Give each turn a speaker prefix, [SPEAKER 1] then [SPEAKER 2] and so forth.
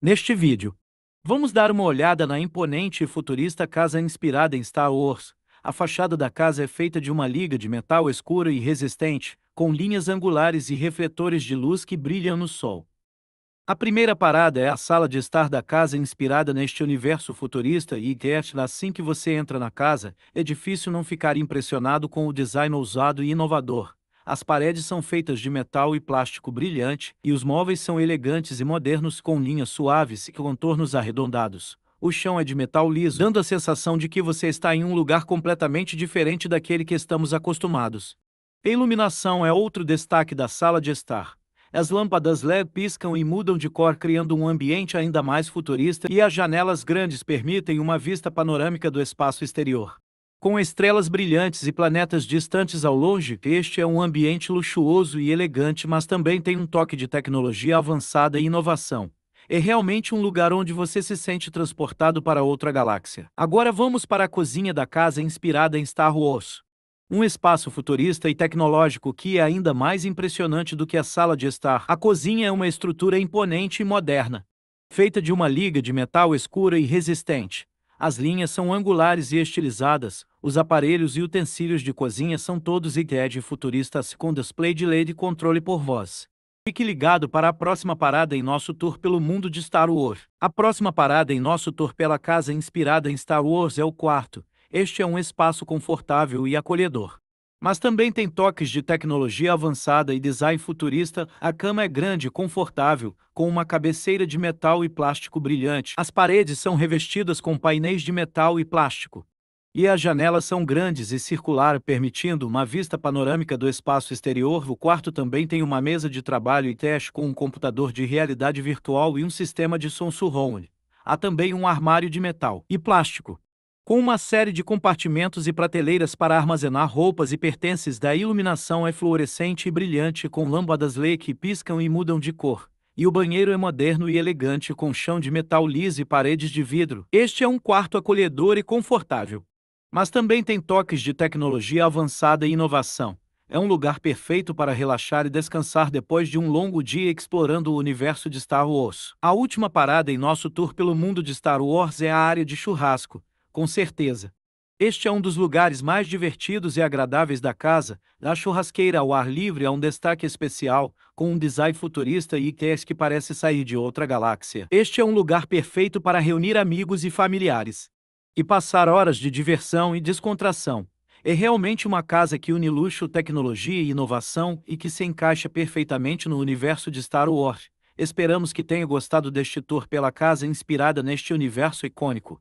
[SPEAKER 1] Neste vídeo, vamos dar uma olhada na imponente e futurista casa inspirada em Star Wars. A fachada da casa é feita de uma liga de metal escuro e resistente, com linhas angulares e refletores de luz que brilham no sol. A primeira parada é a sala de estar da casa inspirada neste universo futurista e Gertla. Assim que você entra na casa, é difícil não ficar impressionado com o design ousado e inovador. As paredes são feitas de metal e plástico brilhante e os móveis são elegantes e modernos com linhas suaves e contornos arredondados. O chão é de metal liso, dando a sensação de que você está em um lugar completamente diferente daquele que estamos acostumados. A iluminação é outro destaque da sala de estar. As lâmpadas LED piscam e mudam de cor, criando um ambiente ainda mais futurista, e as janelas grandes permitem uma vista panorâmica do espaço exterior. Com estrelas brilhantes e planetas distantes ao longe, este é um ambiente luxuoso e elegante, mas também tem um toque de tecnologia avançada e inovação. É realmente um lugar onde você se sente transportado para outra galáxia. Agora vamos para a cozinha da casa inspirada em Star Wars. Um espaço futurista e tecnológico que é ainda mais impressionante do que a sala de estar. A cozinha é uma estrutura imponente e moderna, feita de uma liga de metal escura e resistente as linhas são angulares e estilizadas, os aparelhos e utensílios de cozinha são todos IKEA futuristas com display de LED e controle por voz. Fique ligado para a próxima parada em nosso tour pelo mundo de Star Wars. A próxima parada em nosso tour pela casa inspirada em Star Wars é o quarto. Este é um espaço confortável e acolhedor. Mas também tem toques de tecnologia avançada e design futurista. A cama é grande e confortável, com uma cabeceira de metal e plástico brilhante. As paredes são revestidas com painéis de metal e plástico. E as janelas são grandes e circular, permitindo uma vista panorâmica do espaço exterior. O quarto também tem uma mesa de trabalho e teste com um computador de realidade virtual e um sistema de som surround. Há também um armário de metal e plástico com uma série de compartimentos e prateleiras para armazenar roupas e pertences. Da iluminação é fluorescente e brilhante, com lâmpadas LED que piscam e mudam de cor. E o banheiro é moderno e elegante, com chão de metal liso e paredes de vidro. Este é um quarto acolhedor e confortável. Mas também tem toques de tecnologia avançada e inovação. É um lugar perfeito para relaxar e descansar depois de um longo dia explorando o universo de Star Wars. A última parada em nosso tour pelo mundo de Star Wars é a área de churrasco, com certeza. Este é um dos lugares mais divertidos e agradáveis da casa. A churrasqueira ao ar livre é um destaque especial, com um design futurista e IKEA que parece sair de outra galáxia. Este é um lugar perfeito para reunir amigos e familiares e passar horas de diversão e descontração. É realmente uma casa que une luxo, tecnologia e inovação e que se encaixa perfeitamente no universo de Star Wars. Esperamos que tenha gostado deste tour pela casa inspirada neste universo icônico.